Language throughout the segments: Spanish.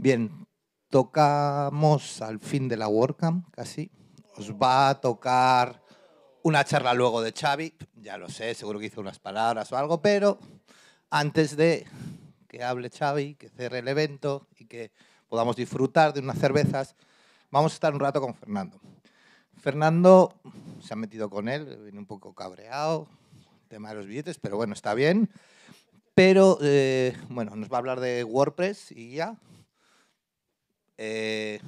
Bien, tocamos al fin de la WordCamp, casi. Os va a tocar una charla luego de Xavi, ya lo sé, seguro que hizo unas palabras o algo, pero antes de que hable Xavi, que cierre el evento y que podamos disfrutar de unas cervezas, vamos a estar un rato con Fernando. Fernando se ha metido con él, viene un poco cabreado, tema de los billetes, pero bueno, está bien. Pero eh, bueno, nos va a hablar de WordPress y ya, eh,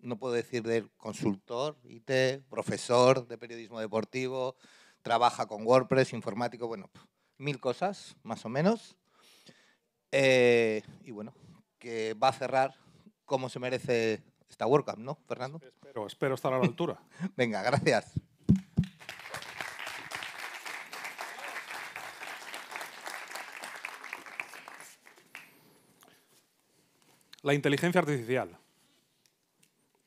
no puedo decir del consultor IT, profesor de periodismo deportivo, trabaja con WordPress, informático, bueno, mil cosas, más o menos. Eh, y bueno, que va a cerrar como se merece esta WordCamp, ¿no, Fernando? Espero, espero estar a la altura. Venga, gracias. La inteligencia artificial.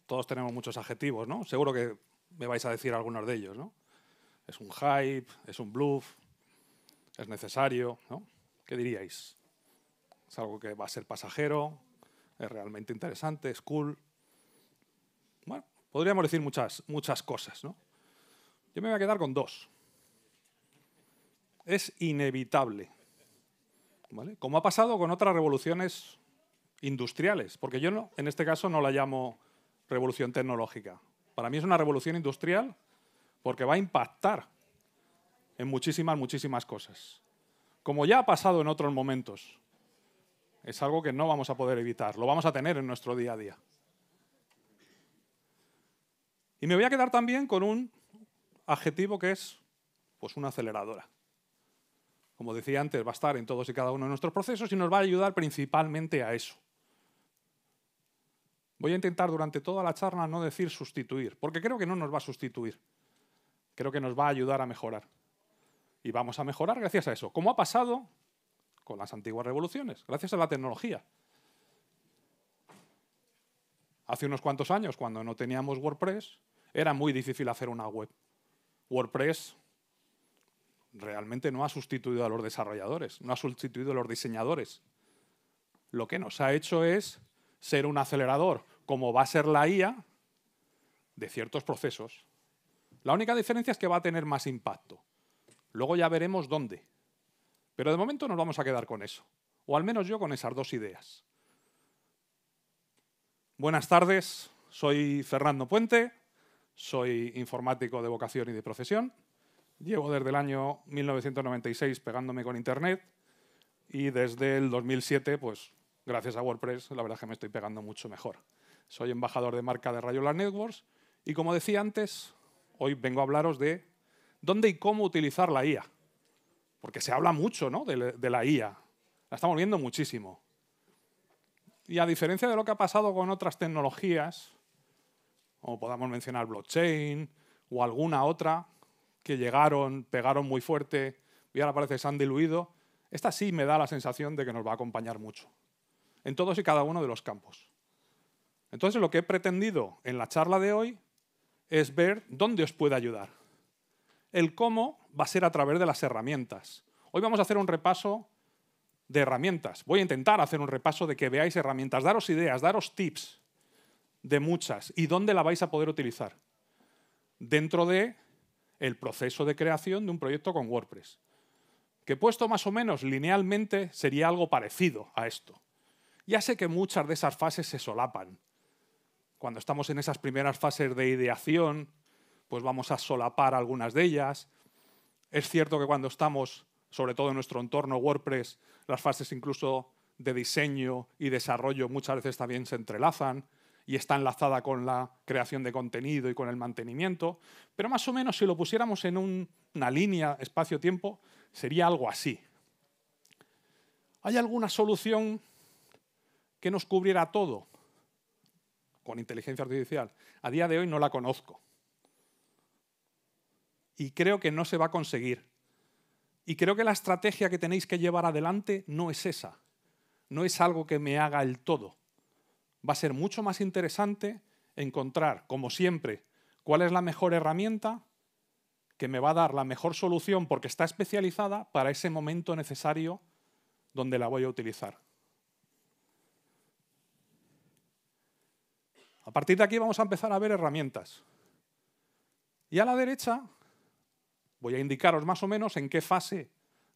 Todos tenemos muchos adjetivos, ¿no? Seguro que me vais a decir algunos de ellos, ¿no? Es un hype, es un bluff, es necesario, ¿no? ¿Qué diríais? ¿Es algo que va a ser pasajero? ¿Es realmente interesante? ¿Es cool? Bueno, podríamos decir muchas, muchas cosas, ¿no? Yo me voy a quedar con dos. Es inevitable. ¿Vale? Como ha pasado con otras revoluciones industriales, porque yo no, en este caso no la llamo revolución tecnológica. Para mí es una revolución industrial porque va a impactar en muchísimas, muchísimas cosas. Como ya ha pasado en otros momentos, es algo que no vamos a poder evitar, lo vamos a tener en nuestro día a día. Y me voy a quedar también con un adjetivo que es pues una aceleradora. Como decía antes, va a estar en todos y cada uno de nuestros procesos y nos va a ayudar principalmente a eso, Voy a intentar durante toda la charla no decir sustituir, porque creo que no nos va a sustituir. Creo que nos va a ayudar a mejorar. Y vamos a mejorar gracias a eso. Como ha pasado con las antiguas revoluciones, gracias a la tecnología. Hace unos cuantos años, cuando no teníamos WordPress, era muy difícil hacer una web. WordPress realmente no ha sustituido a los desarrolladores, no ha sustituido a los diseñadores. Lo que nos ha hecho es ser un acelerador como va a ser la IA de ciertos procesos. La única diferencia es que va a tener más impacto. Luego ya veremos dónde. Pero de momento nos vamos a quedar con eso. O al menos yo con esas dos ideas. Buenas tardes, soy Fernando Puente, soy informático de vocación y de profesión. Llevo desde el año 1996 pegándome con Internet y desde el 2007, pues gracias a WordPress, la verdad es que me estoy pegando mucho mejor. Soy embajador de marca de Rayola Networks y como decía antes, hoy vengo a hablaros de dónde y cómo utilizar la IA. Porque se habla mucho ¿no? de, la IA. La estamos viendo muchísimo. Y a diferencia de lo que ha pasado con otras tecnologías, como podamos mencionar blockchain o alguna otra, que llegaron, pegaron muy fuerte y ahora parece que se han diluido, esta sí me da la sensación de que nos va a acompañar mucho en todos y cada uno de los campos. Entonces lo que he pretendido en la charla de hoy es ver dónde os puede ayudar. El cómo va a ser a través de las herramientas. Hoy vamos a hacer un repaso de herramientas. Voy a intentar hacer un repaso de que veáis herramientas, daros ideas, daros tips de muchas y dónde la vais a poder utilizar dentro de el proceso de creación de un proyecto con WordPress. Que puesto más o menos linealmente sería algo parecido a esto. Ya sé que muchas de esas fases se solapan, cuando estamos en esas primeras fases de ideación, pues vamos a solapar algunas de ellas. Es cierto que cuando estamos, sobre todo en nuestro entorno WordPress, las fases incluso de diseño y desarrollo muchas veces también se entrelazan y está enlazada con la creación de contenido y con el mantenimiento, pero más o menos si lo pusiéramos en una línea espacio-tiempo, sería algo así. ¿Hay alguna solución que nos cubriera todo? con inteligencia artificial. A día de hoy no la conozco. Y creo que no se va a conseguir. Y creo que la estrategia que tenéis que llevar adelante no es esa. No es algo que me haga el todo. Va a ser mucho más interesante encontrar, como siempre, cuál es la mejor herramienta que me va a dar la mejor solución porque está especializada para ese momento necesario donde la voy a utilizar. A partir de aquí vamos a empezar a ver herramientas. Y a la derecha voy a indicaros más o menos en qué fase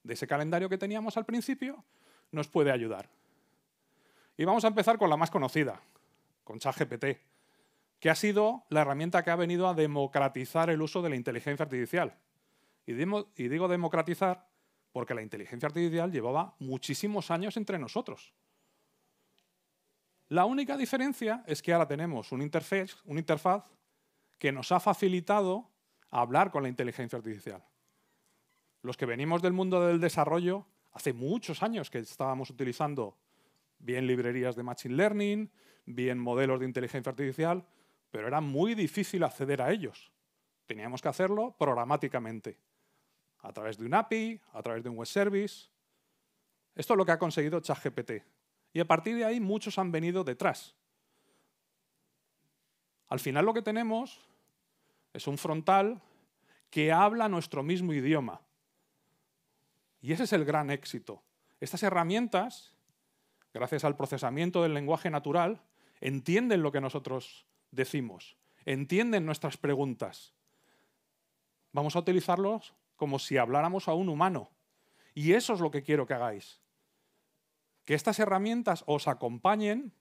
de ese calendario que teníamos al principio nos puede ayudar. Y vamos a empezar con la más conocida, con ChatGPT, que ha sido la herramienta que ha venido a democratizar el uso de la inteligencia artificial. Y, y digo democratizar porque la inteligencia artificial llevaba muchísimos años entre nosotros. La única diferencia es que ahora tenemos un interfaz, interfaz que nos ha facilitado hablar con la inteligencia artificial. Los que venimos del mundo del desarrollo, hace muchos años que estábamos utilizando bien librerías de Machine Learning, bien modelos de inteligencia artificial, pero era muy difícil acceder a ellos. Teníamos que hacerlo programáticamente, a través de un API, a través de un web service. Esto es lo que ha conseguido ChatGPT. Y a partir de ahí muchos han venido detrás. Al final lo que tenemos es un frontal que habla nuestro mismo idioma. Y ese es el gran éxito. Estas herramientas, gracias al procesamiento del lenguaje natural, entienden lo que nosotros decimos, entienden nuestras preguntas. Vamos a utilizarlos como si habláramos a un humano. Y eso es lo que quiero que hagáis que estas herramientas os acompañen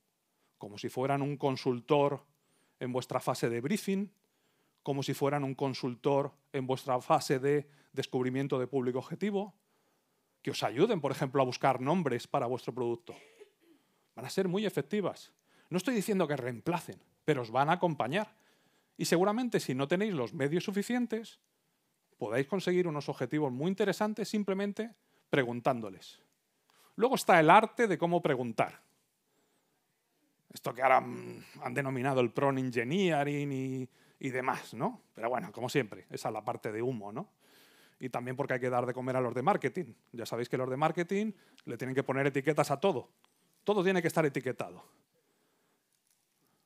como si fueran un consultor en vuestra fase de briefing, como si fueran un consultor en vuestra fase de descubrimiento de público objetivo, que os ayuden, por ejemplo, a buscar nombres para vuestro producto. Van a ser muy efectivas. No estoy diciendo que reemplacen, pero os van a acompañar. Y seguramente si no tenéis los medios suficientes, podáis conseguir unos objetivos muy interesantes simplemente preguntándoles. Luego está el arte de cómo preguntar. Esto que ahora mm, han denominado el prompt engineering y, demás, ¿no? Pero bueno, como siempre, esa es la parte de humo, ¿no? Y también porque hay que dar de comer a los de marketing. Ya sabéis que los de marketing le tienen que poner etiquetas a todo. Todo tiene que estar etiquetado.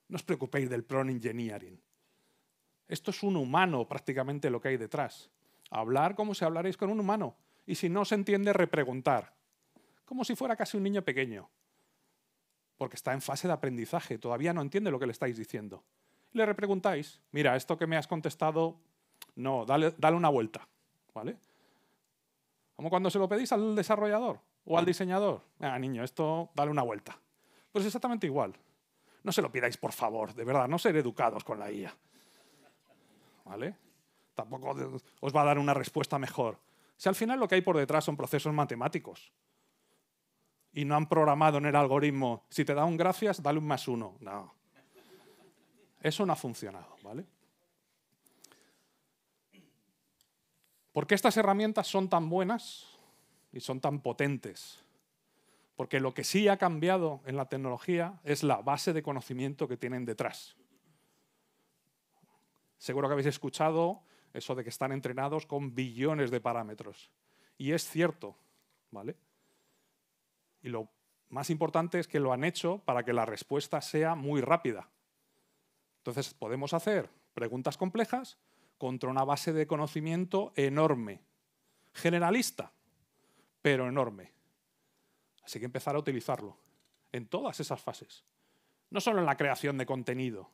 No os preocupéis del prompt engineering. Esto es un humano prácticamente lo que hay detrás. Hablar como si hablaréis con un humano. Y si no se entiende, repreguntar como si fuera casi un niño pequeño, porque está en fase de aprendizaje, todavía no entiende lo que le estáis diciendo. le repreguntáis, mira, esto que me has contestado, no, dale, una vuelta, ¿vale? Como cuando se lo pedís al desarrollador o al diseñador, ah, niño, esto dale una vuelta. Pues es exactamente igual. No se lo pidáis, por favor, de verdad, no ser educados con la IA. ¿Vale? Tampoco os va a dar una respuesta mejor. Si al final lo que hay por detrás son procesos matemáticos, y no han programado en el algoritmo, si te da un gracias, dale un más uno. No. Eso no ha funcionado, ¿vale? ¿Por qué estas herramientas son tan buenas y son tan potentes? Porque lo que sí ha cambiado en la tecnología es la base de conocimiento que tienen detrás. Seguro que habéis escuchado eso de que están entrenados con billones de parámetros. Y es cierto, ¿vale? Y lo más importante es que lo han hecho para que la respuesta sea muy rápida. Entonces, podemos hacer preguntas complejas contra una base de conocimiento enorme, generalista, pero enorme. Así que empezar a utilizarlo en todas esas fases. No solo en la creación de contenido,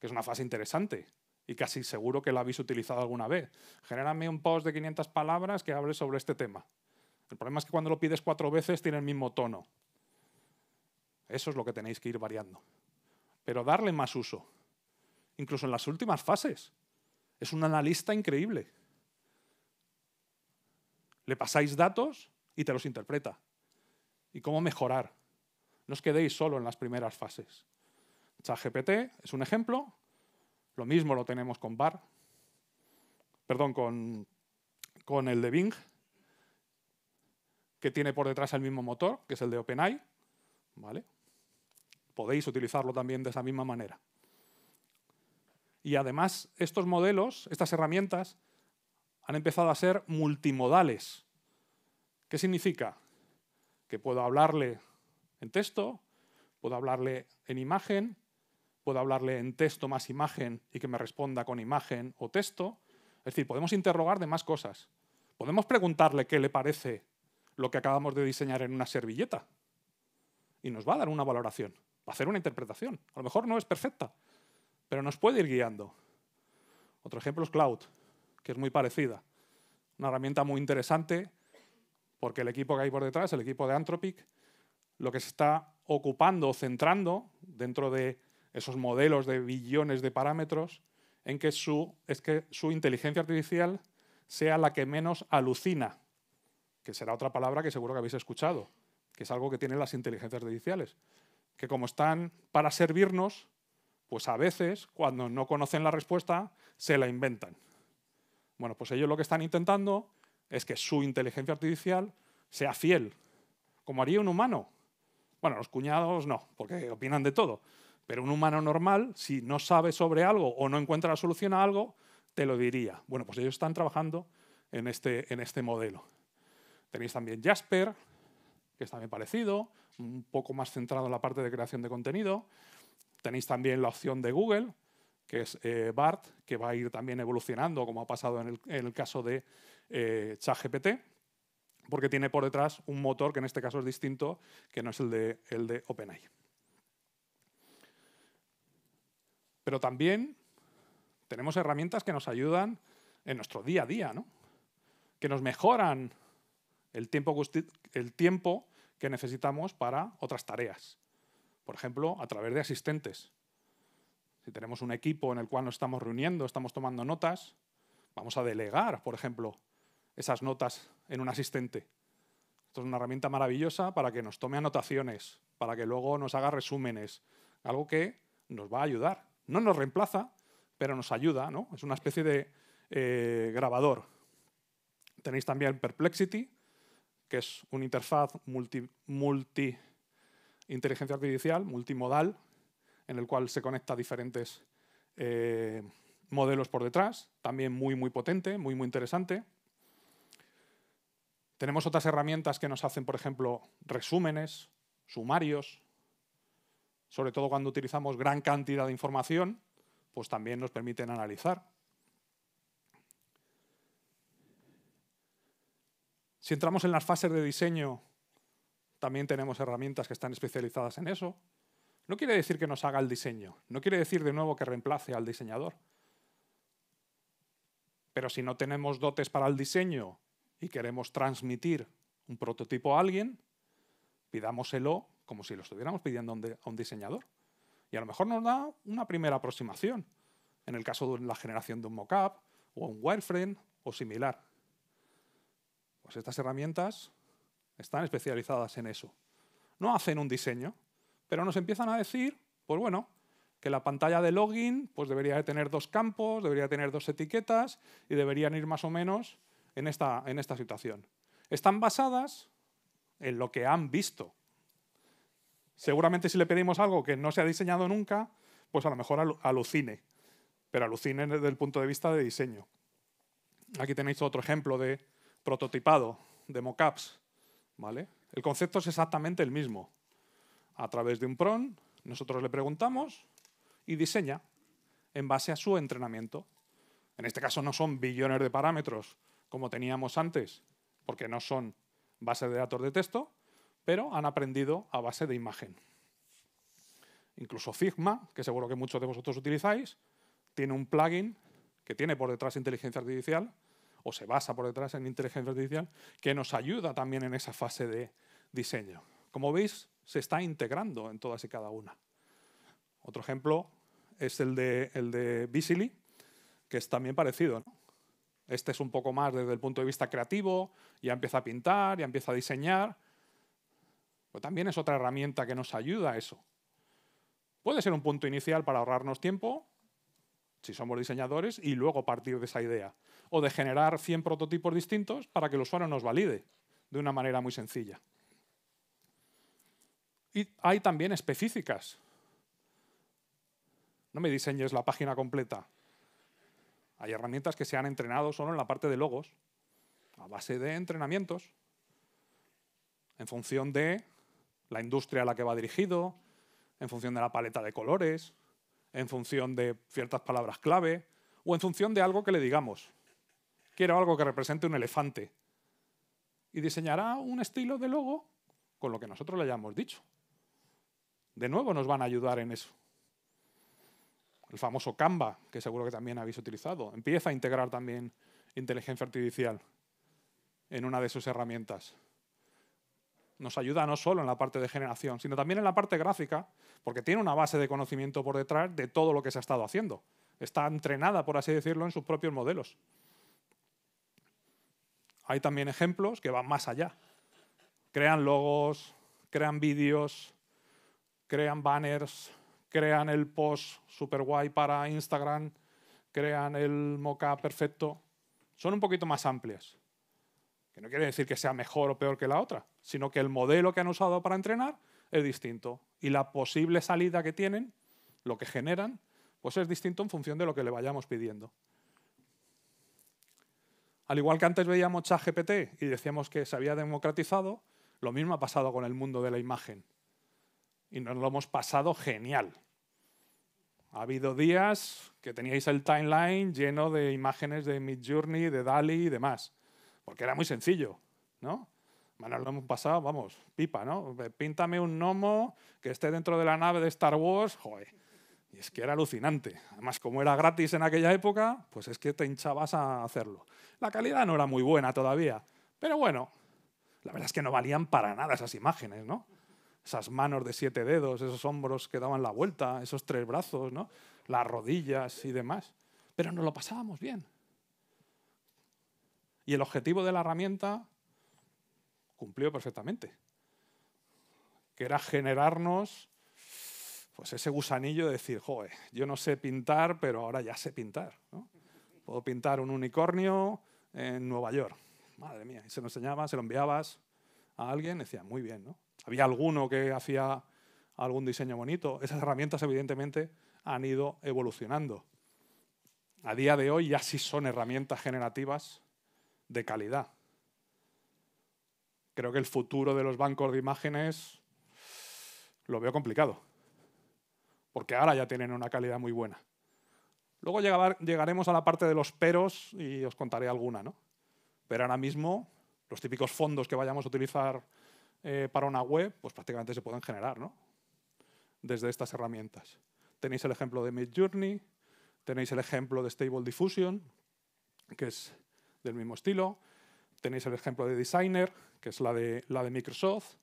que es una fase interesante y casi seguro que la habéis utilizado alguna vez. Genérame un post de 500 palabras que hable sobre este tema. El problema es que cuando lo pides cuatro veces tiene el mismo tono. Eso es lo que tenéis que ir variando. Pero darle más uso, incluso en las últimas fases. Es un analista increíble. Le pasáis datos y te los interpreta. ¿Y cómo mejorar? No os quedéis solo en las primeras fases. ChatGPT es un ejemplo. Lo mismo lo tenemos con BAR. Perdón, con, con el de Bing que tiene por detrás el mismo motor, que es el de OpenAI. ¿Vale? Podéis utilizarlo también de esa misma manera. Y además, estos modelos, estas herramientas, han empezado a ser multimodales. ¿Qué significa? Que puedo hablarle en texto, puedo hablarle en imagen, puedo hablarle en texto más imagen y que me responda con imagen o texto. Es decir, podemos interrogar de más cosas. Podemos preguntarle qué le parece lo que acabamos de diseñar en una servilleta y nos va a dar una valoración, va a hacer una interpretación. A lo mejor no es perfecta, pero nos puede ir guiando. Otro ejemplo es Cloud, que es muy parecida. Una herramienta muy interesante porque el equipo que hay por detrás, el equipo de Anthropic, lo que se está ocupando o centrando dentro de esos modelos de billones de parámetros en que su, es que su inteligencia artificial sea la que menos alucina que será otra palabra que seguro que habéis escuchado, que es algo que tienen las inteligencias artificiales, que como están para servirnos, pues a veces cuando no conocen la respuesta, se la inventan. Bueno, pues ellos lo que están intentando es que su inteligencia artificial sea fiel, como haría un humano. Bueno, los cuñados no, porque opinan de todo. Pero un humano normal, si no sabe sobre algo o no encuentra la solución a algo, te lo diría. Bueno, pues ellos están trabajando en este, en este modelo. Tenéis también Jasper, que es también parecido, un poco más centrado en la parte de creación de contenido. Tenéis también la opción de Google, que es eh, BART, que va a ir también evolucionando, como ha pasado en el, caso de eh, ChatGPT, porque tiene por detrás un motor que en este caso es distinto, que no es el de, el de OpenAI. Pero también tenemos herramientas que nos ayudan en nuestro día a día, que nos mejoran el tiempo, que el tiempo que necesitamos para otras tareas. Por ejemplo, a través de asistentes. Si tenemos un equipo en el cual nos estamos reuniendo, estamos tomando notas, vamos a delegar, por ejemplo, esas notas en un asistente. Esto es una herramienta maravillosa para que nos tome anotaciones, para que luego nos haga resúmenes, algo que nos va a ayudar. No nos reemplaza, pero nos ayuda, ¿no? Es una especie de eh, grabador. Tenéis también Perplexity, que es una interfaz multi, inteligencia artificial, multimodal, en el cual se conecta diferentes eh, modelos por detrás, también muy, muy potente, muy, muy interesante. Tenemos otras herramientas que nos hacen, por ejemplo, resúmenes, sumarios, sobre todo cuando utilizamos gran cantidad de información, pues también nos permiten analizar. Si entramos en las fases de diseño, también tenemos herramientas que están especializadas en eso. No quiere decir que nos haga el diseño, no quiere decir de nuevo que reemplace al diseñador. Pero si no tenemos dotes para el diseño y queremos transmitir un prototipo a alguien, pidámoselo como si lo estuviéramos pidiendo a un diseñador. Y a lo mejor nos da una primera aproximación, en el caso de la generación de un mockup o un wireframe o similar. Pues estas herramientas están especializadas en eso. No hacen un diseño, pero nos empiezan a decir, pues bueno, que la pantalla de login pues debería tener dos campos, debería tener dos etiquetas y deberían ir más o menos en esta, situación. Están basadas en lo que han visto. Seguramente si le pedimos algo que no se ha diseñado nunca, pues a lo mejor alucine, pero alucine desde el punto de vista de diseño. Aquí tenéis otro ejemplo de prototipado, de mockups. ¿vale? El concepto es exactamente el mismo. A través de un PRON, nosotros le preguntamos y diseña en base a su entrenamiento. En este caso no son billones de parámetros como teníamos antes, porque no son base de datos de texto, pero han aprendido a base de imagen. Incluso Figma, que seguro que muchos de vosotros utilizáis, tiene un plugin que tiene por detrás inteligencia artificial o se basa por detrás en inteligencia artificial, que nos ayuda también en esa fase de diseño. Como veis, se está integrando en todas y cada una. Otro ejemplo es el de, el de Visily, que es también parecido. Este es un poco más desde el punto de vista creativo, ya empieza a pintar, ya empieza a diseñar. Pero también es otra herramienta que nos ayuda a eso. Puede ser un punto inicial para ahorrarnos tiempo, si somos diseñadores, y luego partir de esa idea. O de generar 100 prototipos distintos para que el usuario nos valide de una manera muy sencilla. Y hay también específicas. No me diseñes la página completa. Hay herramientas que se han entrenado solo en la parte de logos, a base de entrenamientos, en función de la industria a la que va dirigido, en función de la paleta de colores, en función de ciertas palabras clave o en función de algo que le digamos. Quiero algo que represente un elefante. Y diseñará un estilo de logo con lo que nosotros le hayamos dicho. De nuevo nos van a ayudar en eso. El famoso Canva, que seguro que también habéis utilizado, empieza a integrar también inteligencia artificial en una de sus herramientas nos ayuda no solo en la parte de generación, sino también en la parte gráfica, porque tiene una base de conocimiento por detrás de todo lo que se ha estado haciendo. Está entrenada, por así decirlo, en sus propios modelos. Hay también ejemplos que van más allá. Crean logos, crean vídeos, crean banners, crean el post super guay para Instagram, crean el mocha perfecto. Son un poquito más amplias. Que no quiere decir que sea mejor o peor que la otra, sino que el modelo que han usado para entrenar es distinto y la posible salida que tienen, lo que generan, pues es distinto en función de lo que le vayamos pidiendo. Al igual que antes veíamos ChatGPT y decíamos que se había democratizado, lo mismo ha pasado con el mundo de la imagen. Y nos lo hemos pasado genial. Ha habido días que teníais el timeline lleno de imágenes de Midjourney, de Dali y demás, porque era muy sencillo, ¿no? Bueno, lo hemos pasado, vamos, pipa, ¿no? Píntame un gnomo que esté dentro de la nave de Star Wars, joder. Y es que era alucinante. Además, como era gratis en aquella época, pues es que te hinchabas a hacerlo. La calidad no era muy buena todavía, pero bueno, la verdad es que no valían para nada esas imágenes, ¿no? Esas manos de siete dedos, esos hombros que daban la vuelta, esos tres brazos, ¿no? Las rodillas y demás. Pero nos lo pasábamos bien. Y el objetivo de la herramienta cumplió perfectamente, que era generarnos pues ese gusanillo de decir, joder, yo no sé pintar, pero ahora ya sé pintar. Puedo pintar un unicornio en Nueva York. Madre mía, y se lo enseñabas, se lo enviabas a alguien, decía, muy bien, ¿no? Había alguno que hacía algún diseño bonito. Esas herramientas, evidentemente, han ido evolucionando. A día de hoy ya sí son herramientas generativas de calidad creo que el futuro de los bancos de imágenes lo veo complicado. Porque ahora ya tienen una calidad muy buena. Luego llegaremos a la parte de los peros y os contaré alguna, ¿no? Pero ahora mismo, los típicos fondos que vayamos a utilizar eh, para una web, pues prácticamente se pueden generar, ¿no? Desde estas herramientas. Tenéis el ejemplo de Midjourney, tenéis el ejemplo de Stable Diffusion, que es del mismo estilo. Tenéis el ejemplo de Designer, que es la de, la de Microsoft.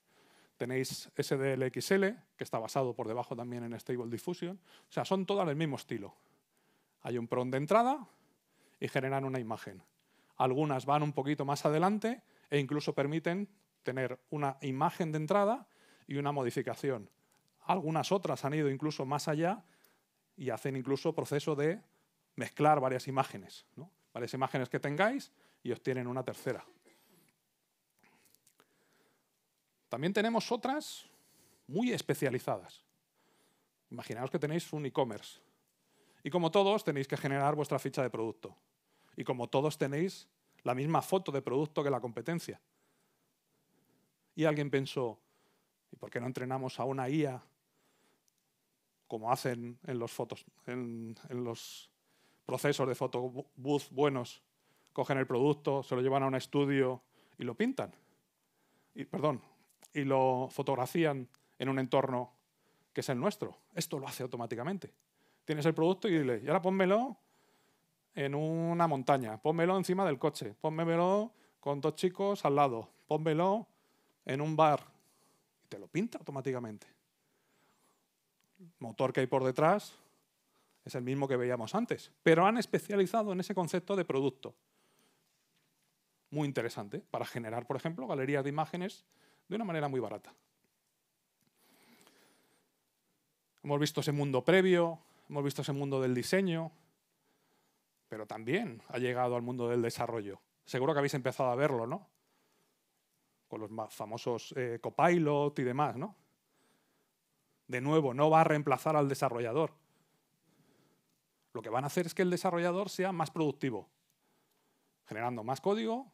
Tenéis SDLXL, que está basado por debajo también en Stable Diffusion. O sea, son todas del mismo estilo. Hay un prompt de entrada y generan una imagen. Algunas van un poquito más adelante e incluso permiten tener una imagen de entrada y una modificación. Algunas otras han ido incluso más allá y hacen incluso proceso de mezclar varias imágenes. Varias imágenes que tengáis, y obtienen una tercera. También tenemos otras muy especializadas. Imaginaos que tenéis un e-commerce y como todos tenéis que generar vuestra ficha de producto y como todos tenéis la misma foto de producto que la competencia. Y alguien pensó, ¿y por qué no entrenamos a una IA como hacen en los, fotos, en, los procesos de booth buenos cogen el producto, se lo llevan a un estudio y lo pintan. Y, perdón, y lo fotografían en un entorno que es el nuestro. Esto lo hace automáticamente. Tienes el producto y dile, y ahora pónmelo en una montaña, pónmelo encima del coche, pónmelo con dos chicos al lado, pónmelo en un bar. Y te lo pinta automáticamente. El motor que hay por detrás es el mismo que veíamos antes, pero han especializado en ese concepto de producto muy interesante para generar, por ejemplo, galerías de imágenes de una manera muy barata. Hemos visto ese mundo previo, hemos visto ese mundo del diseño, pero también ha llegado al mundo del desarrollo. Seguro que habéis empezado a verlo, ¿no? Con los más famosos eh, copilot y demás, ¿no? De nuevo, no va a reemplazar al desarrollador. Lo que van a hacer es que el desarrollador sea más productivo, generando más código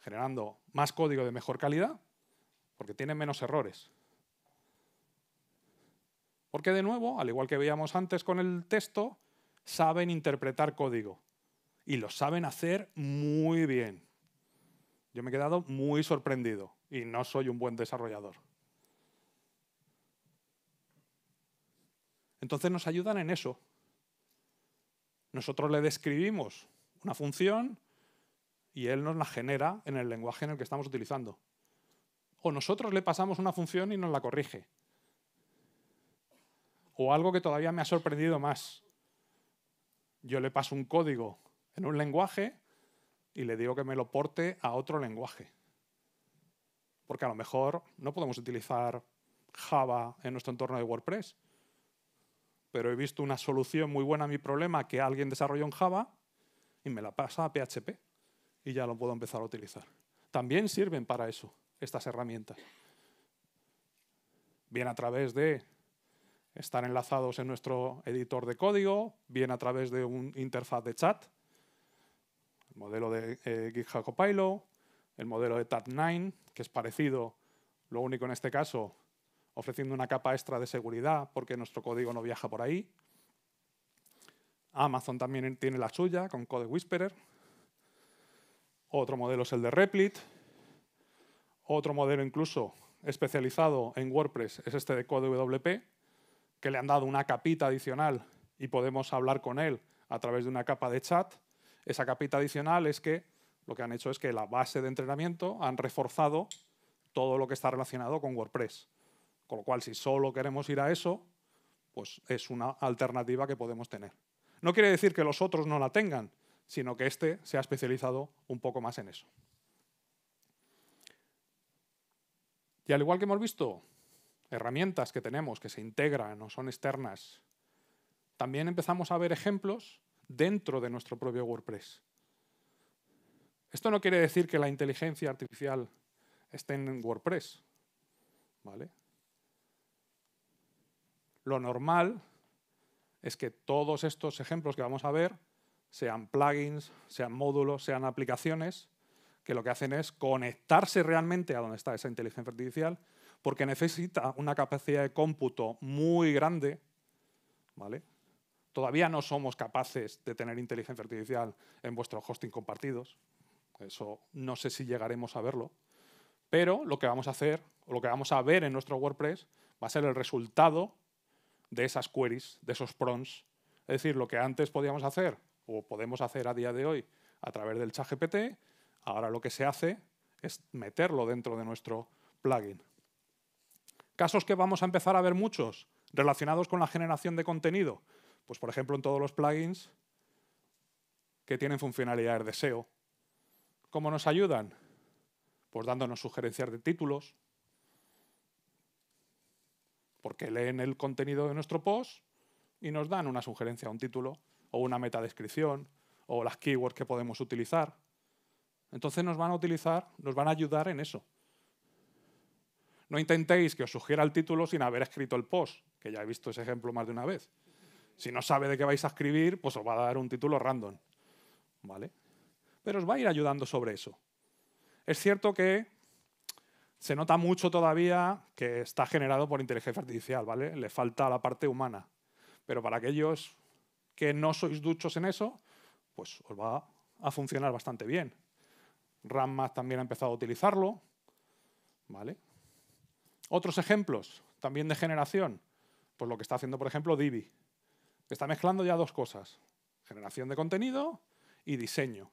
generando más código de mejor calidad porque tienen menos errores. Porque de nuevo, al igual que veíamos antes con el texto, saben interpretar código y lo saben hacer muy bien. Yo me he quedado muy sorprendido y no soy un buen desarrollador. Entonces nos ayudan en eso. Nosotros le describimos una función, y él nos la genera en el lenguaje en el que estamos utilizando. O nosotros le pasamos una función y nos la corrige. O algo que todavía me ha sorprendido más. Yo le paso un código en un lenguaje y le digo que me lo porte a otro lenguaje. Porque a lo mejor no podemos utilizar Java en nuestro entorno de WordPress. Pero he visto una solución muy buena a mi problema que alguien desarrolló en Java y me la pasa a PHP y ya lo puedo empezar a utilizar. También sirven para eso estas herramientas. Bien a través de estar enlazados en nuestro editor de código, bien a través de un interfaz de chat, el modelo de eh, GitHub Copilot, el modelo de TAT9, que es parecido, lo único en este caso, ofreciendo una capa extra de seguridad porque nuestro código no viaja por ahí. Amazon también tiene la suya con Code Whisperer, otro modelo es el de Replit. Otro modelo incluso especializado en WordPress es este de CodeWP, que le han dado una capita adicional y podemos hablar con él a través de una capa de chat. Esa capita adicional es que lo que han hecho es que la base de entrenamiento han reforzado todo lo que está relacionado con WordPress. Con lo cual, si solo queremos ir a eso, pues es una alternativa que podemos tener. No quiere decir que los otros no la tengan, sino que este se ha especializado un poco más en eso. Y al igual que hemos visto herramientas que tenemos que se integran o son externas, también empezamos a ver ejemplos dentro de nuestro propio WordPress. Esto no quiere decir que la inteligencia artificial esté en WordPress. ¿vale? Lo normal es que todos estos ejemplos que vamos a ver sean plugins, sean módulos, sean aplicaciones, que lo que hacen es conectarse realmente a donde está esa inteligencia artificial, porque necesita una capacidad de cómputo muy grande, ¿vale? Todavía no somos capaces de tener inteligencia artificial en vuestros hosting compartidos. Eso no sé si llegaremos a verlo. Pero lo que vamos a hacer, o lo que vamos a ver en nuestro WordPress, va a ser el resultado de esas queries, de esos prompts. Es decir, lo que antes podíamos hacer o podemos hacer a día de hoy a través del ChatGPT, ahora lo que se hace es meterlo dentro de nuestro plugin. Casos que vamos a empezar a ver muchos relacionados con la generación de contenido. Pues por ejemplo en todos los plugins que tienen funcionalidades de SEO. ¿Cómo nos ayudan? Pues dándonos sugerencias de títulos, porque leen el contenido de nuestro post y nos dan una sugerencia, un título o una meta descripción o las keywords que podemos utilizar. Entonces nos van a utilizar, nos van a ayudar en eso. No intentéis que os sugiera el título sin haber escrito el post, que ya he visto ese ejemplo más de una vez. Si no sabe de qué vais a escribir, pues os va a dar un título random. ¿Vale? Pero os va a ir ayudando sobre eso. Es cierto que se nota mucho todavía que está generado por inteligencia artificial, ¿vale? Le falta la parte humana. Pero para aquellos que no sois duchos en eso, pues os va a funcionar bastante bien. Rammas también ha empezado a utilizarlo. ¿vale? Otros ejemplos, también de generación, pues lo que está haciendo, por ejemplo, Divi. Está mezclando ya dos cosas, generación de contenido y diseño.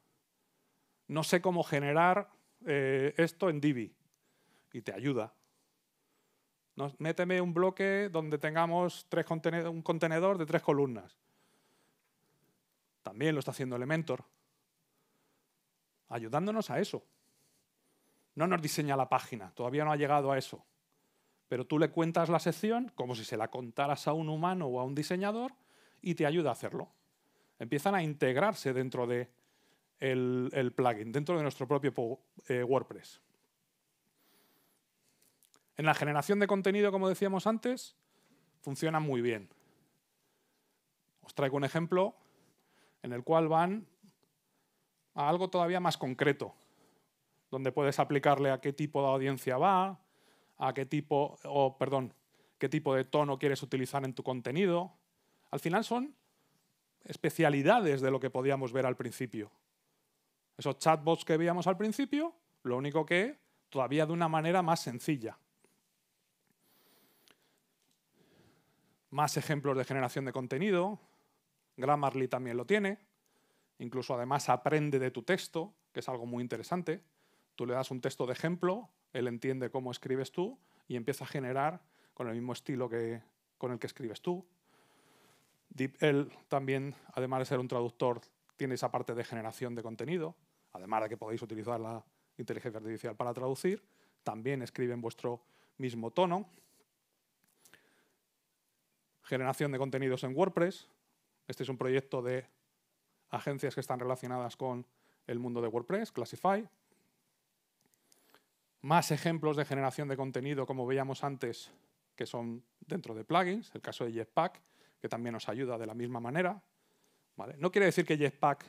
No sé cómo generar eh, esto en Divi y te ayuda. méteme un bloque donde tengamos tres un contenedor de tres columnas. También lo está haciendo Elementor. Ayudándonos a eso. No nos diseña la página, todavía no ha llegado a eso. Pero tú le cuentas la sección como si se la contaras a un humano o a un diseñador y te ayuda a hacerlo. Empiezan a integrarse dentro de plugin, dentro de nuestro propio eh, WordPress. En la generación de contenido, como decíamos antes, funciona muy bien. Os traigo un ejemplo en el cual van a algo todavía más concreto, donde puedes aplicarle a qué tipo de audiencia va, a qué tipo, o perdón, qué tipo de tono quieres utilizar en tu contenido. Al final son especialidades de lo que podíamos ver al principio. Esos chatbots que veíamos al principio, lo único que todavía de una manera más sencilla. Más ejemplos de generación de contenido, Grammarly también lo tiene. Incluso además aprende de tu texto, que es algo muy interesante. Tú le das un texto de ejemplo, él entiende cómo escribes tú y empieza a generar con el mismo estilo que, con el que escribes tú. DeepL también, además de ser un traductor, tiene esa parte de generación de contenido, además de que podéis utilizar la inteligencia artificial para traducir, también escribe en vuestro mismo tono. Generación de contenidos en WordPress, este es un proyecto de agencias que están relacionadas con el mundo de WordPress, Classify. Más ejemplos de generación de contenido, como veíamos antes, que son dentro de plugins, el caso de Jetpack, que también nos ayuda de la misma manera. No quiere decir que Jetpack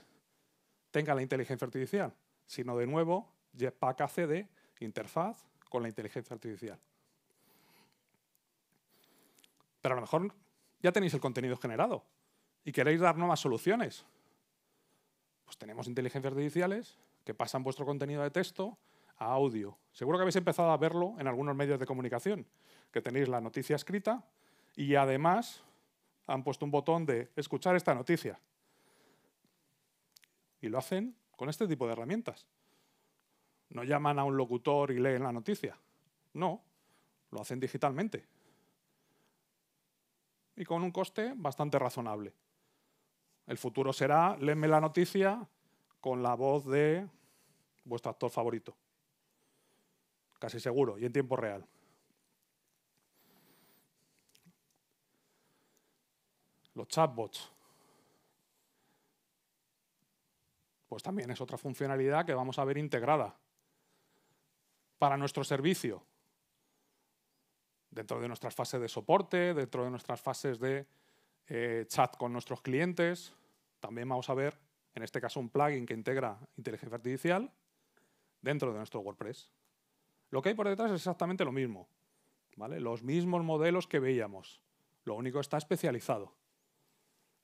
tenga la inteligencia artificial, sino de nuevo, Jetpack accede interfaz con la inteligencia artificial. Pero a lo mejor ya tenéis el contenido generado, y queréis dar nuevas soluciones. Pues tenemos inteligencias artificiales que pasan vuestro contenido de texto a audio. Seguro que habéis empezado a verlo en algunos medios de comunicación, que tenéis la noticia escrita y además han puesto un botón de escuchar esta noticia. Y lo hacen con este tipo de herramientas. No llaman a un locutor y leen la noticia. No, lo hacen digitalmente. Y con un coste bastante razonable. El futuro será, léeme la noticia con la voz de vuestro actor favorito. Casi seguro, y en tiempo real. Los chatbots. Pues también es otra funcionalidad que vamos a ver integrada para nuestro servicio. Dentro de nuestras fases de soporte, dentro de nuestras fases de eh, chat con nuestros clientes. También vamos a ver, en este caso, un plugin que integra inteligencia artificial dentro de nuestro WordPress. Lo que hay por detrás es exactamente lo mismo. ¿vale? Los mismos modelos que veíamos. Lo único está especializado.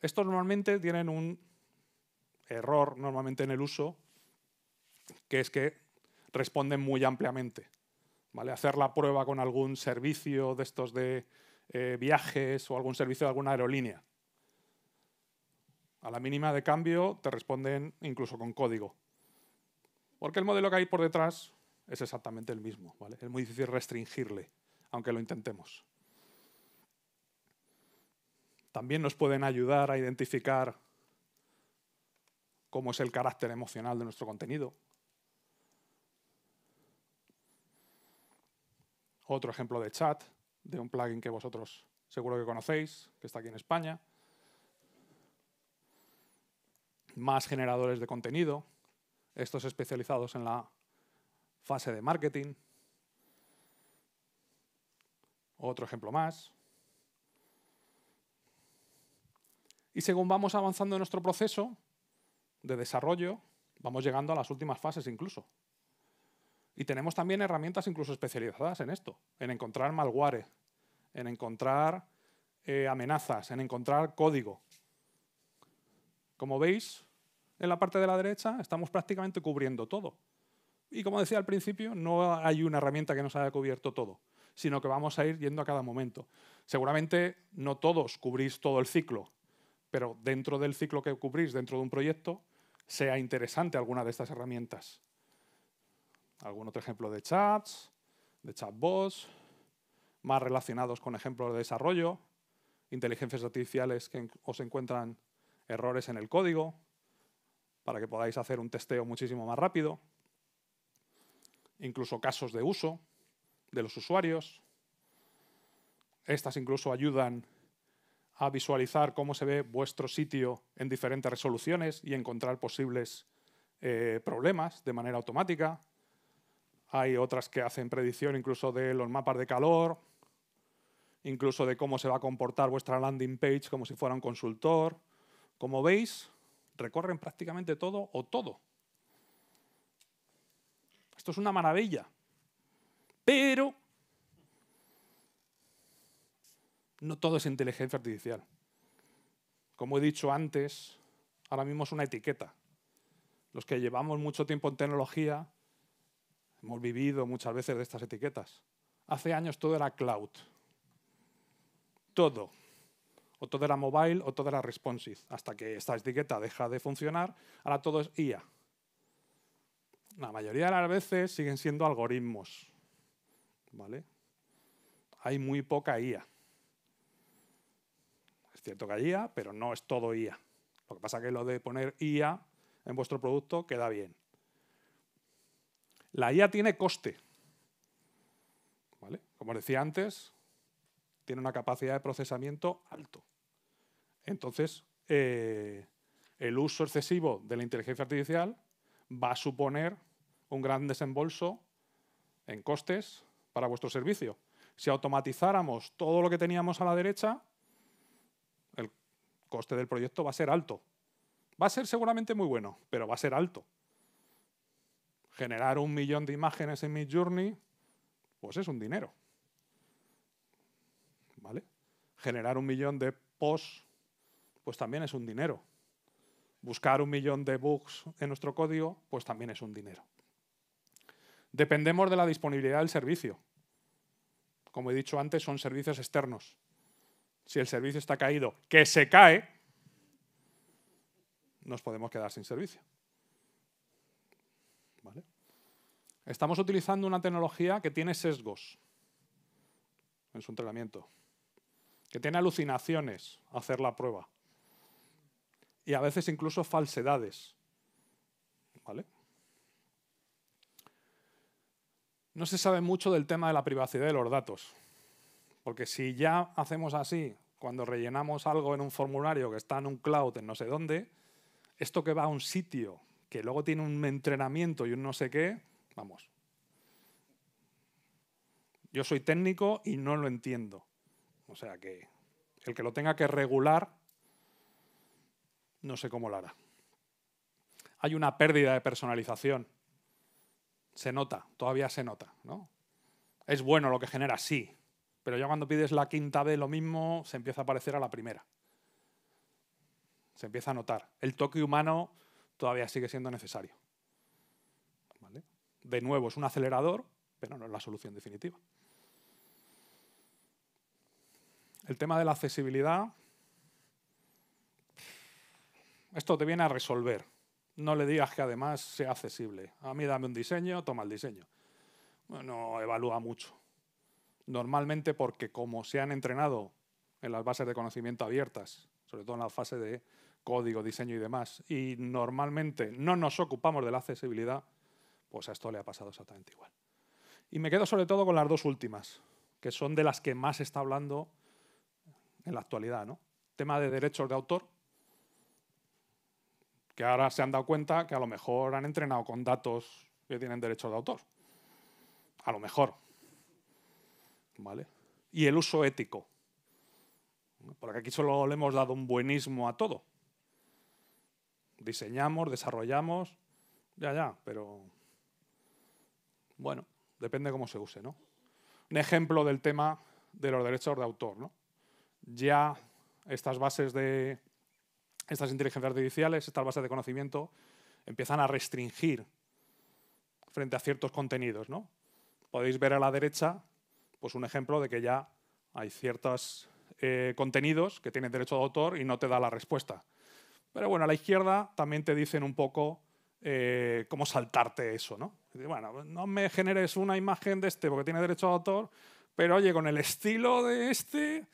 Estos normalmente tienen un error normalmente en el uso, que es que responden muy ampliamente. ¿vale? Hacer la prueba con algún servicio de estos de eh, viajes o algún servicio de alguna aerolínea. A la mínima de cambio te responden incluso con código. Porque el modelo que hay por detrás es exactamente el mismo. Es muy difícil restringirle, aunque lo intentemos. También nos pueden ayudar a identificar cómo es el carácter emocional de nuestro contenido. Otro ejemplo de chat, de un plugin que vosotros seguro que conocéis, que está aquí en España. Más generadores de contenido, estos especializados en la fase de marketing. Otro ejemplo más. Y según vamos avanzando en nuestro proceso de desarrollo, vamos llegando a las últimas fases incluso, y tenemos también herramientas incluso especializadas en esto, en encontrar malware, en encontrar eh, amenazas, en encontrar código. Como veis, en la parte de la derecha estamos prácticamente cubriendo todo. Y como decía al principio, no hay una herramienta que nos haya cubierto todo, sino que vamos a ir yendo a cada momento. Seguramente no todos cubrís todo el ciclo, pero dentro del ciclo que cubrís, dentro de un proyecto, sea interesante alguna de estas herramientas algún otro ejemplo de chats, de chatbots, más relacionados con ejemplos de desarrollo, inteligencias artificiales que os encuentran errores en el código para que podáis hacer un testeo muchísimo más rápido, incluso casos de uso de los usuarios. Estas incluso ayudan a visualizar cómo se ve vuestro sitio en diferentes resoluciones y encontrar posibles eh, problemas de manera automática. Hay otras que hacen predicción incluso de los mapas de calor, incluso de cómo se va a comportar vuestra landing page como si fuera un consultor. Como veis, recorren prácticamente todo o todo. Esto es una maravilla. Pero no todo es inteligencia artificial. Como he dicho antes, ahora mismo es una etiqueta. Los que llevamos mucho tiempo en tecnología Hemos vivido muchas veces de estas etiquetas. Hace años todo era cloud. Todo. O todo era mobile o todo era responsive. Hasta que esta etiqueta deja de funcionar, ahora todo es IA. La mayoría de las veces siguen siendo algoritmos. ¿Vale? Hay muy poca IA. Es cierto que hay IA, pero no es todo IA. Lo que pasa es que lo de poner IA en vuestro producto queda bien. La IA tiene coste. Como decía antes, tiene una capacidad de procesamiento alto. Entonces, eh, el uso excesivo de la inteligencia artificial va a suponer un gran desembolso en costes para vuestro servicio. Si automatizáramos todo lo que teníamos a la derecha, el coste del proyecto va a ser alto. Va a ser seguramente muy bueno, pero va a ser alto. Generar un millón de imágenes en Midjourney, pues es un dinero. ¿Vale? Generar un millón de posts, pues también es un dinero. Buscar un millón de bugs en nuestro código, pues también es un dinero. Dependemos de la disponibilidad del servicio. Como he dicho antes, son servicios externos. Si el servicio está caído, que se cae, nos podemos quedar sin servicio. Estamos utilizando una tecnología que tiene sesgos en su entrenamiento, que tiene alucinaciones hacer la prueba y a veces incluso falsedades. ¿Vale? No se sabe mucho del tema de la privacidad de los datos, porque si ya hacemos así cuando rellenamos algo en un formulario que está en un cloud en no sé dónde, esto que va a un sitio que luego tiene un entrenamiento y un no sé qué, Vamos. Yo soy técnico y no lo entiendo. O sea que el que lo tenga que regular, no sé cómo lo hará. Hay una pérdida de personalización. Se nota, todavía se nota, ¿no? Es bueno lo que genera, sí, pero ya cuando pides la quinta de lo mismo, se empieza a parecer a la primera. Se empieza a notar. El toque humano todavía sigue siendo necesario de nuevo, es un acelerador, pero no es la solución definitiva. El tema de la accesibilidad, esto te viene a resolver. No le digas que además sea accesible. A mí dame un diseño, toma el diseño. No evalúa mucho. Normalmente porque como se han entrenado en las bases de conocimiento abiertas, sobre todo en la fase de código, diseño y demás, y normalmente no nos ocupamos de la accesibilidad, pues a esto le ha pasado exactamente igual. Y me quedo sobre todo con las dos últimas, que son de las que más se está hablando en la actualidad. ¿no? Tema de derechos de autor, que ahora se han dado cuenta que a lo mejor han entrenado con datos que tienen derechos de autor. A lo mejor. ¿Vale? Y el uso ético. Porque aquí solo le hemos dado un buenismo a todo. Diseñamos, desarrollamos, ya, ya, pero bueno, depende cómo se use, ¿no? Un ejemplo del tema de los derechos de autor, ¿no? Ya estas bases de estas inteligencias artificiales, estas bases de conocimiento, empiezan a restringir frente a ciertos contenidos, ¿no? Podéis ver a la derecha, pues un ejemplo de que ya hay ciertos eh, contenidos que tienen derecho de autor y no te da la respuesta. Pero bueno, a la izquierda también te dicen un poco eh, cómo saltarte eso, ¿no? bueno, no me generes una imagen de este porque tiene derecho de autor, pero oye, con el estilo de este,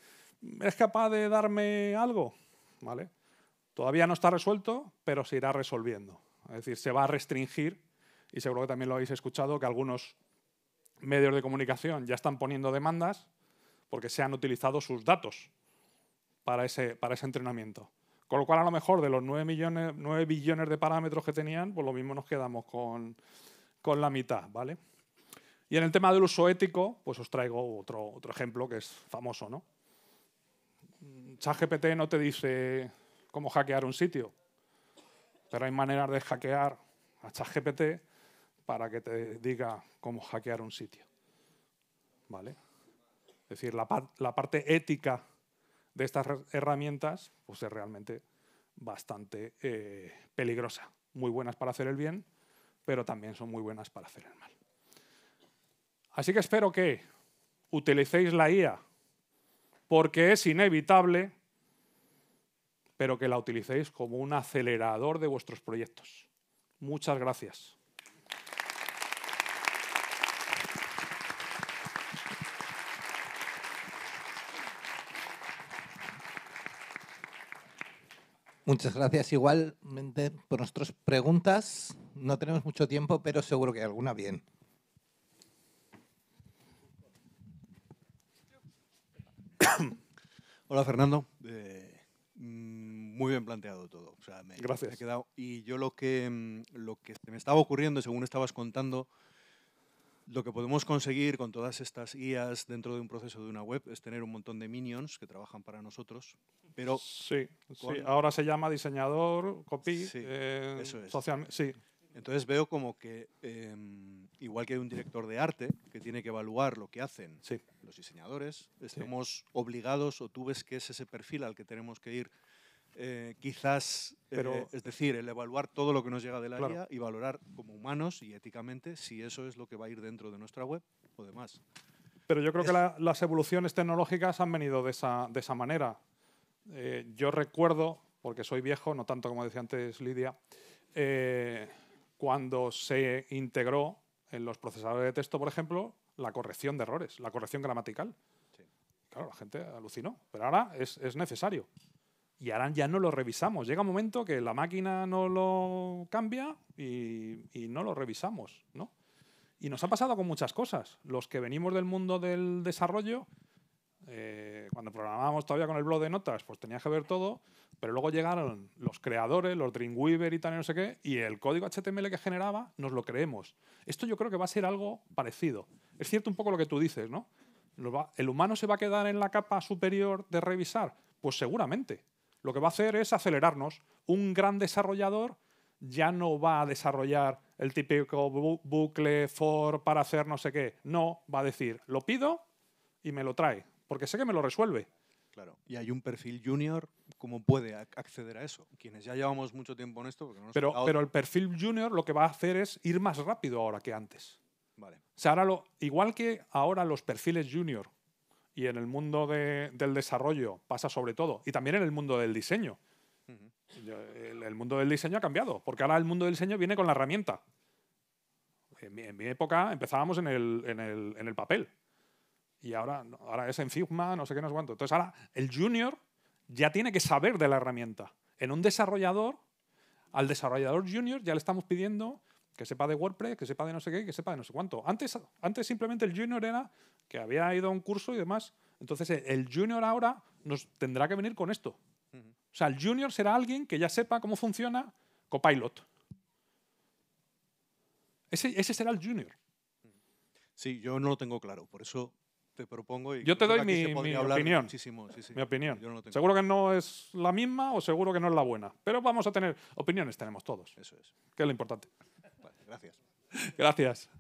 ¿es capaz de darme algo? ¿Vale? Todavía no está resuelto, pero se irá resolviendo. Es decir, se va a restringir, y seguro que también lo habéis escuchado, que algunos medios de comunicación ya están poniendo demandas porque se han utilizado sus datos para ese, para ese entrenamiento. Con lo cual, a lo mejor de los 9, millones, 9 billones de parámetros que tenían, pues lo mismo nos quedamos con con la mitad, ¿vale? Y en el tema del uso ético, pues os traigo otro, otro ejemplo que es famoso, ¿no? ChatGPT no te dice cómo hackear un sitio, pero hay maneras de hackear a ChatGPT para que te diga cómo hackear un sitio, ¿vale? Es decir, la, parte ética de estas herramientas pues es realmente bastante eh, peligrosa. Muy buenas para hacer el bien, pero también son muy buenas para hacer el mal. Así que espero que utilicéis la IA, porque es inevitable, pero que la utilicéis como un acelerador de vuestros proyectos. Muchas gracias. Muchas gracias igualmente por nuestras preguntas. No tenemos mucho tiempo, pero seguro que alguna bien. Hola Fernando, eh, mm, muy bien planteado todo. Gracias. Y yo lo que, mm, lo que me estaba ocurriendo, según estabas contando, lo que podemos conseguir con todas estas guías dentro de un proceso de una web es tener un montón de minions que trabajan para nosotros, pero... Sí, ahora se llama diseñador, copy, eh, social... Sí. Entonces veo como que, em, igual que hay un director de arte que tiene que evaluar lo que hacen los diseñadores, estemos obligados o tú ves que es ese perfil al que tenemos que ir eh, quizás, eh, Pero, es decir, el evaluar todo lo que nos llega del área y valorar como humanos y éticamente si eso es lo que va a ir dentro de nuestra web o demás. Pero yo creo que las evoluciones tecnológicas han venido de esa, manera. Eh, yo recuerdo, porque soy viejo, no tanto como decía antes Lidia, cuando se integró en los procesadores de texto, por ejemplo, la corrección de errores, la corrección gramatical. Claro, la gente alucinó, pero ahora es necesario y ahora ya no lo revisamos. Llega un momento que la máquina no lo cambia y, no lo revisamos, ¿no? Y nos ha pasado con muchas cosas. Los que venimos del mundo del desarrollo, eh, cuando programábamos todavía con el blog de notas, pues tenía que ver todo, pero luego llegaron los creadores, los Dreamweaver y tal, no sé qué, y el código HTML que generaba, nos lo creemos. Esto yo creo que va a ser algo parecido. Es cierto un poco lo que tú dices, ¿no? ¿El humano se va a quedar en la capa superior de revisar? Pues seguramente lo que va a hacer es acelerarnos. Un gran desarrollador ya no va a desarrollar el típico bucle for para hacer no sé qué. No, va a decir, lo pido y me lo trae, porque sé que me lo resuelve. Claro. Y hay un perfil junior, ¿cómo puede acceder a eso? Quienes ya llevamos mucho tiempo en esto. pero, el perfil junior lo que va a hacer es ir más rápido ahora que antes. Vale. O sea, igual que ahora los perfiles junior y en el mundo del desarrollo pasa sobre todo, y también en el mundo del diseño. el, mundo del diseño ha cambiado, porque ahora el mundo del diseño viene con la herramienta. En mi, época empezábamos en el, en el, en el papel, y ahora, ahora es en Figma, no sé qué, no sé cuánto. Entonces ahora el junior ya tiene que saber de la herramienta. En un desarrollador, al desarrollador junior ya le estamos pidiendo que sepa de WordPress, que sepa de no sé qué, que sepa de no sé cuánto. Antes, antes simplemente el junior era, que había ido a un curso y demás. Entonces, e, el junior ahora nos tendrá que venir con esto. O sea, el junior será alguien que ya sepa cómo funciona Copilot. Ese, ese será el junior. Sí, yo no lo tengo claro, por eso te propongo. Y yo te doy mi, mi opinión. Mi opinión. seguro que no es la misma o seguro que no es la buena. Pero vamos a tener opiniones, tenemos todos. Eso es. Que es lo importante. gracias. gracias.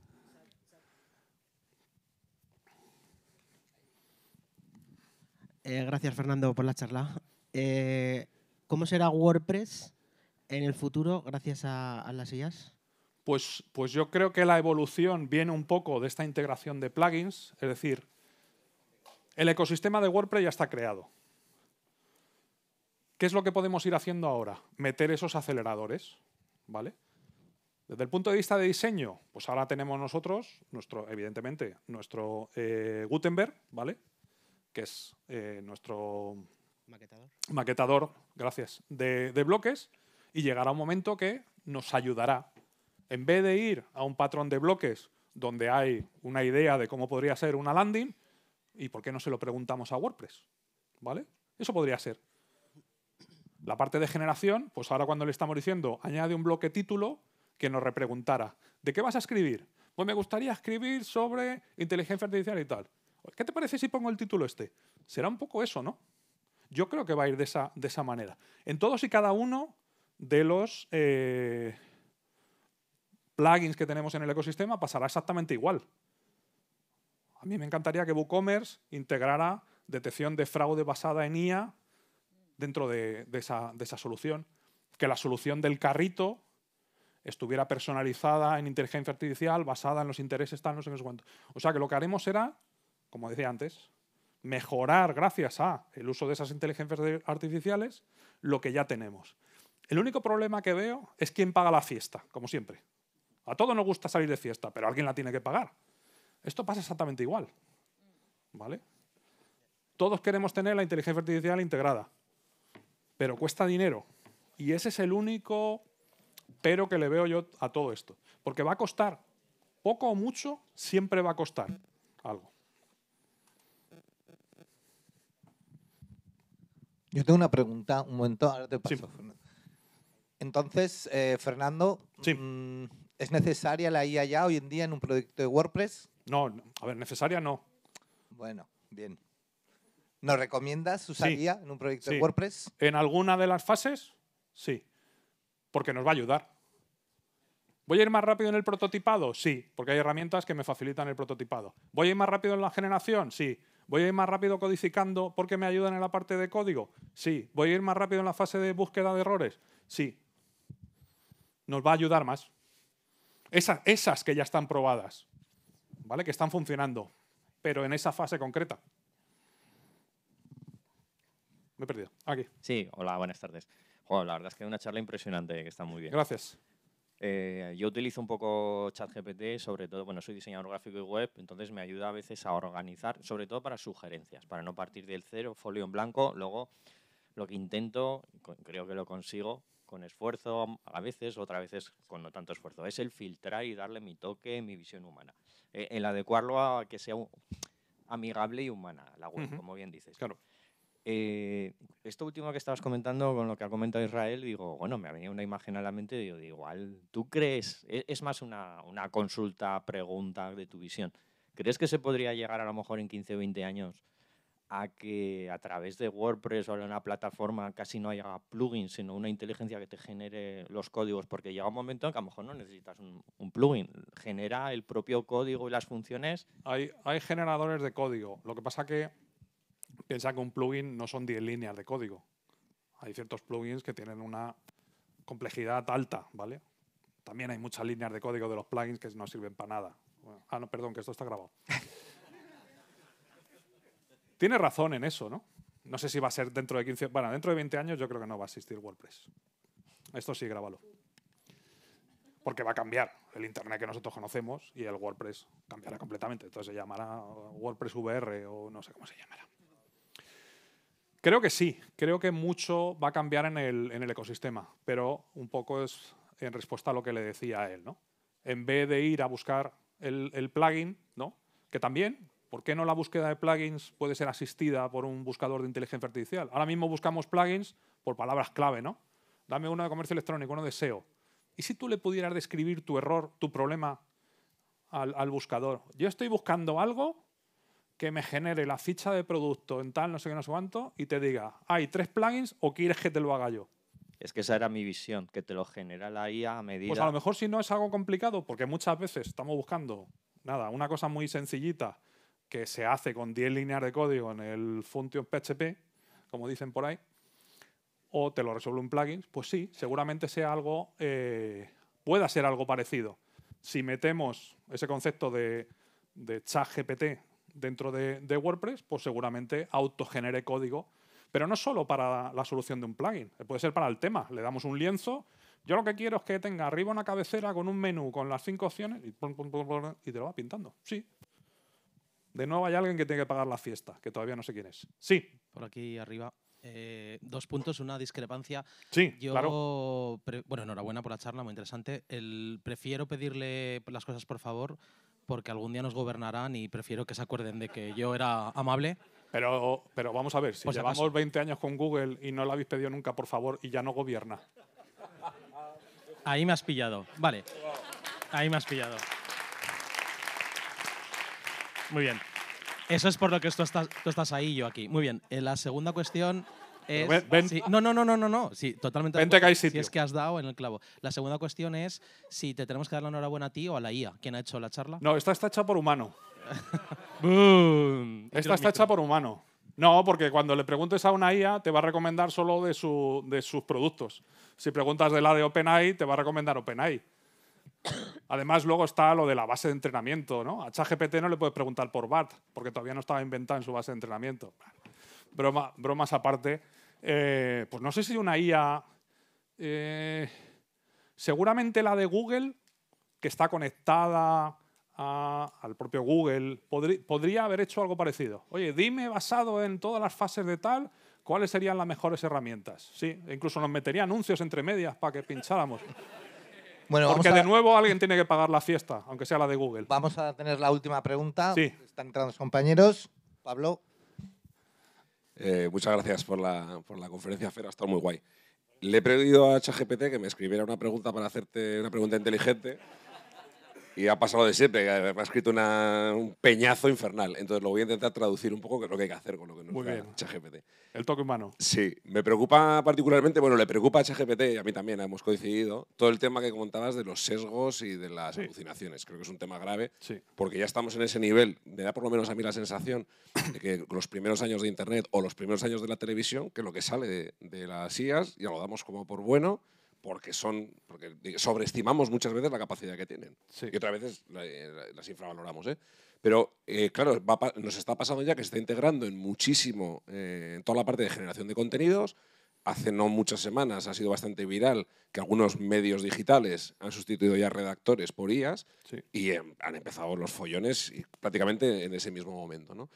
Eh, gracias, Fernando, por la charla. Eh, ¿Cómo será WordPress en el futuro gracias a, las IAS? Pues, pues yo creo que la evolución viene un poco de esta integración de plugins, es decir, el ecosistema de WordPress ya está creado. ¿Qué es lo que podemos ir haciendo ahora? Meter esos aceleradores, ¿vale? Desde el punto de vista de diseño, pues ahora tenemos nosotros, nuestro, evidentemente, nuestro eh, Gutenberg, ¿vale? que es eh, nuestro maquetador, gracias, de, de, bloques, y llegará un momento que nos ayudará. En vez de ir a un patrón de bloques donde hay una idea de cómo podría ser una landing, ¿y por qué no se lo preguntamos a WordPress? ¿Vale? Eso podría ser. La parte de generación, pues ahora cuando le estamos diciendo añade un bloque título, que nos repreguntara, ¿de qué vas a escribir? Pues me gustaría escribir sobre inteligencia artificial y tal. ¿Qué te parece si pongo el título este? Será un poco eso, ¿no? Yo creo que va a ir de esa, manera. En todos y cada uno de los eh, plugins que tenemos en el ecosistema pasará exactamente igual. A mí me encantaría que WooCommerce integrara detección de fraude basada en IA dentro de, esa, solución. Que la solución del carrito estuviera personalizada en inteligencia artificial, basada en los intereses, tal, no sé qué, O sea que lo que haremos será como decía antes, mejorar gracias a el uso de esas inteligencias artificiales lo que ya tenemos. El único problema que veo es quién paga la fiesta, como siempre. A todos nos gusta salir de fiesta, pero alguien la tiene que pagar. Esto pasa exactamente igual. ¿Vale? Todos queremos tener la inteligencia artificial integrada, pero cuesta dinero. Y ese es el único pero que le veo yo a todo esto. Porque va a costar. Poco o mucho, siempre va a costar algo. Yo tengo una pregunta, un momento, ahora te paso. Entonces, eh, Fernando, mm, ¿es necesaria la IA ya hoy en día en un proyecto de WordPress? No, a ver, necesaria no. Bueno, bien. ¿Nos recomiendas usar IA en un proyecto de WordPress? En alguna de las fases, sí, porque nos va a ayudar. ¿Voy a ir más rápido en el prototipado? Sí, porque hay herramientas que me facilitan el prototipado. ¿Voy a ir más rápido en la generación? Sí, ¿Voy a ir más rápido codificando porque me ayudan en la parte de código? Sí. ¿Voy a ir más rápido en la fase de búsqueda de errores? Sí. Nos va a ayudar más. Esas, que ya están probadas, ¿vale? Que están funcionando, pero en esa fase concreta. Me he perdido. Aquí. Sí, hola, buenas tardes. la verdad es que es una charla impresionante, que está muy bien. Gracias. Eh, yo utilizo un poco ChatGPT, sobre todo, bueno, soy diseñador gráfico y web, entonces me ayuda a veces a organizar, sobre todo para sugerencias, para no partir del cero, folio en blanco, luego lo que intento, creo que lo consigo con esfuerzo mm, a veces, otra veces con no tanto esfuerzo, es el filtrar y darle mi toque, mi visión humana, eh, el adecuarlo a que sea amigable y humana la web, como bien dices. Claro. Eh, esto último que estabas comentando con lo que ha comentado Israel, digo, bueno, me ha venido una imagen a la mente digo, igual, ¿tú crees? E-, es, más una, consulta, pregunta de tu visión. ¿Crees que se podría llegar a lo mejor en 15 o 20 años a que a través de WordPress o de una plataforma casi no haya plugins, sino una inteligencia que te genere los códigos? Porque llega un momento en que a lo mejor no necesitas un, plugin, genera el propio código y las funciones. Hay, hay generadores de código. Lo que pasa que Piensa que un plugin no son 10 líneas de código. Hay ciertos plugins que tienen una complejidad alta, ¿vale? También hay muchas líneas de código de los plugins que no sirven para nada. ah, no, perdón, que esto está grabado. Tiene razón en eso, ¿no? No sé si va a ser dentro de 15... Bueno, dentro de 20 años yo creo que no va a existir WordPress. Esto sí, grábalo. Porque va a cambiar. El Internet que nosotros conocemos y el WordPress cambiará completamente. Entonces se llamará WordPress VR o no sé cómo se llamará. Creo que sí, creo que mucho va a cambiar en el, en el ecosistema, pero un poco es en respuesta a lo que le decía a él, ¿no? En vez de ir a buscar el, el plugin, ¿no? Que también, ¿por qué no la búsqueda de plugins puede ser asistida por un buscador de inteligencia artificial? Ahora mismo buscamos plugins por palabras clave, ¿no? Dame uno de comercio electrónico, uno de SEO. ¿Y si tú le pudieras describir tu error, tu problema al, al buscador? Yo estoy buscando algo que me genere la ficha de producto en tal, no sé qué, no sé cuánto, y te diga, ¿hay tres plugins o quieres que te lo haga yo? Es que esa era mi visión, que te lo genera la IA a medida. Pues a lo mejor si no es algo complicado, porque muchas veces estamos buscando, nada, una cosa muy sencillita que se hace con 10 líneas de código en el Function PHP, como dicen por ahí, o te lo resuelve un plugin, pues sí, seguramente sea algo, eh, pueda ser algo parecido. Si metemos ese concepto de, de chat GPT dentro de, WordPress, pues seguramente autogenere código. Pero no solo para la solución de un plugin, eh, puede ser para el tema. Le damos un lienzo, yo lo que quiero es que tenga arriba una cabecera con un menú, con las cinco opciones, y, te lo va pintando. Sí. De nuevo hay alguien que tiene que pagar la fiesta, que todavía no sé quién es. Sí. Por aquí arriba. Eh, dos puntos, una discrepancia. Sí, Yo, claro. Bueno, enhorabuena por la charla, muy interesante. El, prefiero pedirle las cosas por favor porque algún día nos gobernarán y prefiero que se acuerden de que yo era amable. Pero, pero vamos a ver, si llevamos 20 años con Google y no la habéis pedido nunca, por favor, y ya no gobierna. Ahí me has pillado, vale. Ahí me has pillado. Muy bien. Eso es por lo que tú estás, ahí yo aquí. Muy bien. En eh, la segunda cuestión no, no, no, no, no, no. Sí, totalmente. Si es que has dado en el clavo. La segunda cuestión es si te tenemos que dar la enhorabuena a ti o a la IA. quien ha hecho la charla? No, esta está hecha por humano. Esta está hecha por humano. No, porque cuando le preguntes a una IA, te va a recomendar solo de, de sus productos. Si preguntas de la de OpenAI, te va a recomendar OpenAI. Además, luego está lo de la base de entrenamiento, ¿no? A ChatGPT no le puedes preguntar por BART, porque todavía no estaba inventada en su base de entrenamiento bromas aparte, eh, pues no sé si una IA... Eh, seguramente la de Google, que está conectada al propio Google, podría haber hecho algo parecido. Oye, dime basado en todas las fases de tal, cuáles serían las mejores herramientas. Sí, incluso nos metería anuncios entre medias para que pincháramos. Bueno, Porque de nuevo alguien tiene que pagar la fiesta, aunque sea la de Google. Vamos a tener la última pregunta. Sí. Están entrando los compañeros. Pablo. Eh, muchas gracias por la, conferencia, Fera, ha estado muy guay. Le he pedido a HGPT que me escribiera una pregunta para hacerte una pregunta inteligente y ha pasado de siempre, me ha escrito un peñazo infernal. Entonces lo voy a intentar traducir un poco, que es lo que hay que hacer con lo que nos Muy bien. El toque humano. Sí, me preocupa particularmente, bueno, le preocupa a ChatGPT, y a mí también, hemos coincidido, todo el tema que comentabas de los sesgos y de las alucinaciones. Creo que es un tema grave, porque ya estamos en ese nivel, me da por lo menos a mí la sensación de que los primeros años de Internet o los primeros años de la televisión, que lo que sale de, de las IAS ya lo damos como por bueno porque son porque sobreestimamos muchas veces la capacidad que tienen que y otras veces las eh, infravaloramos ¿eh? pero eh, claro nos está pasando ya que se está integrando en muchísimo eh, en toda la parte de generación de contenidos hace no muchas semanas ha sido bastante viral que algunos medios digitales han sustituido ya redactores por IAS y em, han empezado los follones prácticamente en ese mismo momento ¿no?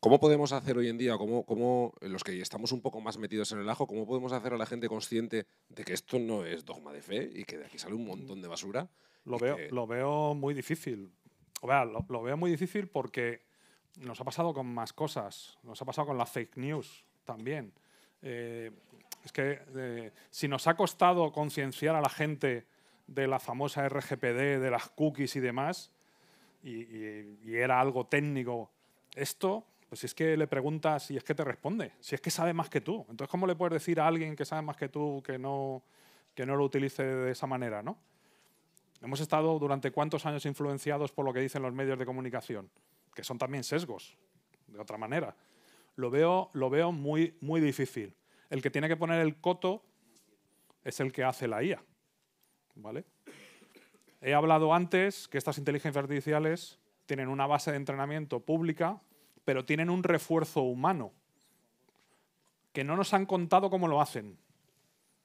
¿Cómo podemos hacer hoy en día, como eh, los que estamos un poco más metidos en el ajo, cómo podemos hacer a la gente consciente de que esto no es dogma de fe y que de aquí sale un montón de basura? Lo, veo, lo veo muy difícil. O lo, veo muy difícil porque nos ha pasado con más cosas. Nos ha pasado con la fake news también. Eh, es que eh, si nos ha costado concienciar a la gente de la famosa RGPD, de las cookies y demás, y era algo técnico, esto pues si es que le preguntas y es que te responde, si es que sabe más que tú. Entonces, ¿cómo le puedes decir a alguien que sabe más que tú que no, que no lo utilice de esa manera? ¿no? Hemos estado durante cuántos años influenciados por lo que dicen los medios de comunicación, que son también sesgos, de otra manera. Lo veo, lo veo muy, muy difícil. El que tiene que poner el coto es el que hace la IA. ¿vale? He hablado antes que estas inteligencias artificiales tienen una base de entrenamiento pública pero tienen un refuerzo humano que no nos han contado cómo lo hacen.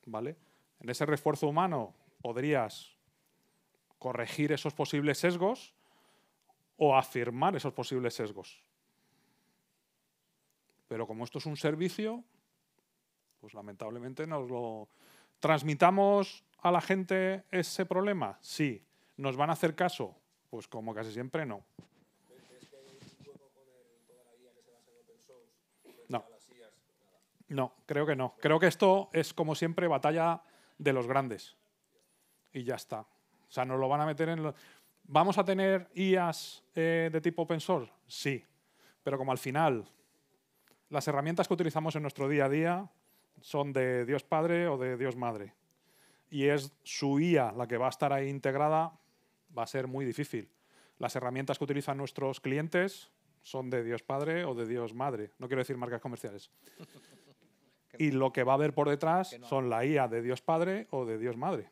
¿Vale? En ese refuerzo humano podrías corregir esos posibles sesgos o afirmar esos posibles sesgos. Pero como esto es un servicio, pues lamentablemente nos lo transmitamos a la gente ese problema. Sí, nos van a hacer caso, pues como casi siempre no. No, creo que no. Creo que esto es, como siempre, batalla de los grandes. Y ya está. O sea, nos lo van a meter en... ¿Vamos a tener IAs eh, de tipo open Sí. Pero como al final las herramientas que utilizamos en nuestro día a día son de Dios Padre o de Dios Madre. Y es su IA la que va a estar ahí integrada, va a ser muy difícil. Las herramientas que utilizan nuestros clientes son de Dios Padre o de Dios Madre. No quiero decir marcas comerciales y lo que va a haber por detrás son la IA de Dios Padre o de Dios Madre.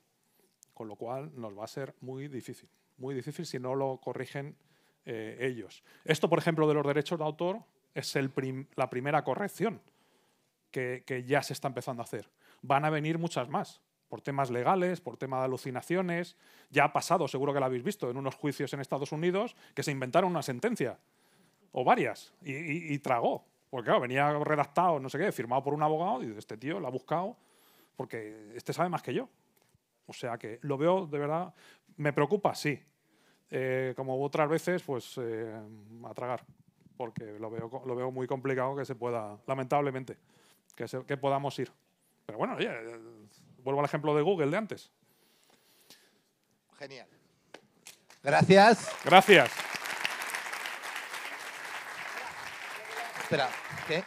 Con lo cual nos va a ser muy difícil, muy difícil si no lo corrigen eh, ellos. Esto, por ejemplo, de los derechos de autor es la primera corrección que, ya se está empezando a hacer. Van a venir muchas más por temas legales, por tema de alucinaciones. Ya ha pasado, seguro que lo habéis visto, en unos juicios en Estados Unidos que se inventaron una sentencia o varias y tragó. Porque claro, venía redactado, no sé qué, firmado por un abogado, y este tío lo ha buscado, porque este sabe más que yo. O sea que lo veo de verdad, me preocupa, sí. Eh, como otras veces, pues eh, a tragar, porque lo veo, lo veo muy complicado que se pueda, lamentablemente, que, que podamos ir. Pero bueno, oye, eh, vuelvo al ejemplo de Google de antes. Genial. Gracias. Gracias. Espera, ¿qué?